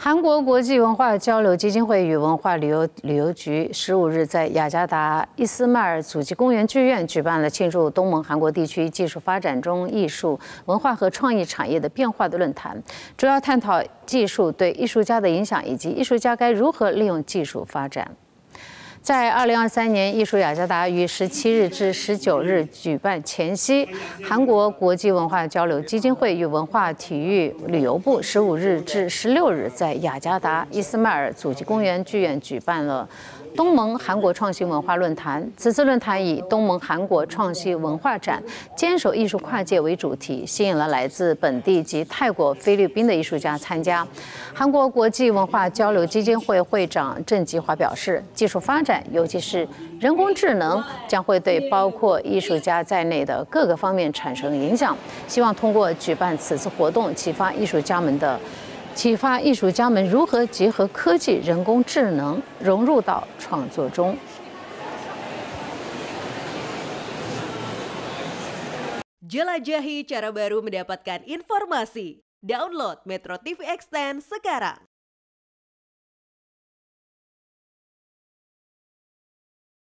韩国国际文化交流基金会与文化旅游旅游局十五日在雅加达伊斯迈尔祖基公园剧院举办了庆祝东盟韩国地区技术发展中艺术文化和创意产业的变化的论坛，主要探讨技术对艺术家的影响以及艺术家该如何利用技术发展。在二零二三年艺术雅加达于十七日至十九日举办前夕，韩国国际文化交流基金会与文化体育旅游部十五日至十六日在雅加达伊斯迈尔祖基公园剧院举办了东盟韩国创新文化论坛。此次论坛以“东盟韩国创新文化展，坚守艺术跨界”为主题，吸引了来自本地及泰国、菲律宾的艺术家参加。韩国国际文化交流基金会会长郑吉华表示，技术发展。尤其是人工智能将会对包括艺术家在内的各个方面产生影响。希望通过举办此次活动，启发艺术家们的，启发艺术家们如何结合科技、人工智能融入到创作中。Jelajahi cara baru mendapatkan informasi. Download Metro TV e x t e n sekarang.